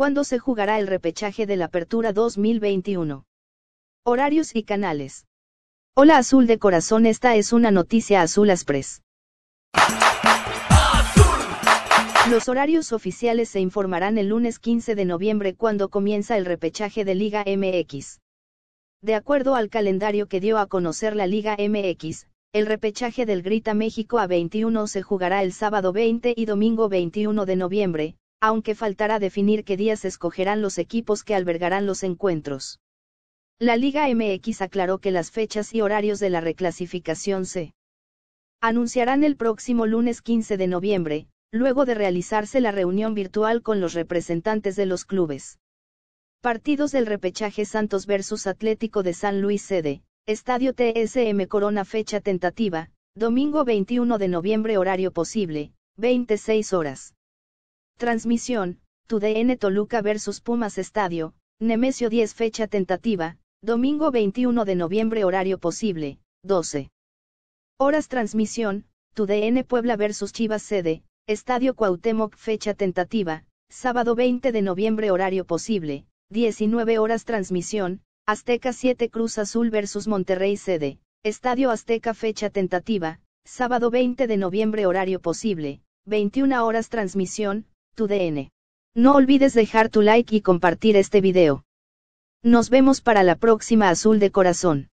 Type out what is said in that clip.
¿Cuándo se jugará el repechaje de la Apertura 2021? Horarios y canales. Hola Azul de Corazón, esta es una noticia Azul Express. Los horarios oficiales se informarán el lunes 15 de noviembre cuando comienza el repechaje de Liga MX. De acuerdo al calendario que dio a conocer la Liga MX, el repechaje del Grita México a 21 se jugará el sábado 20 y domingo 21 de noviembre, aunque faltará definir qué días escogerán los equipos que albergarán los encuentros. La Liga MX aclaró que las fechas y horarios de la reclasificación se anunciarán el próximo lunes 15 de noviembre, luego de realizarse la reunión virtual con los representantes de los clubes. Partidos del repechaje Santos versus Atlético de San Luis sede, Estadio TSM Corona fecha tentativa, domingo 21 de noviembre horario posible, 26 horas. Transmisión, TUDN Toluca vs Pumas Estadio, Nemesio 10 fecha tentativa, domingo 21 de noviembre horario posible, 12. Horas transmisión, TUDN Puebla vs Chivas sede, Estadio Cuauhtémoc fecha tentativa, sábado 20 de noviembre horario posible, 19 horas transmisión, Azteca 7 Cruz Azul vs Monterrey sede, Estadio Azteca fecha tentativa, sábado 20 de noviembre horario posible, 21 horas transmisión, DN. No olvides dejar tu like y compartir este video. Nos vemos para la próxima azul de corazón.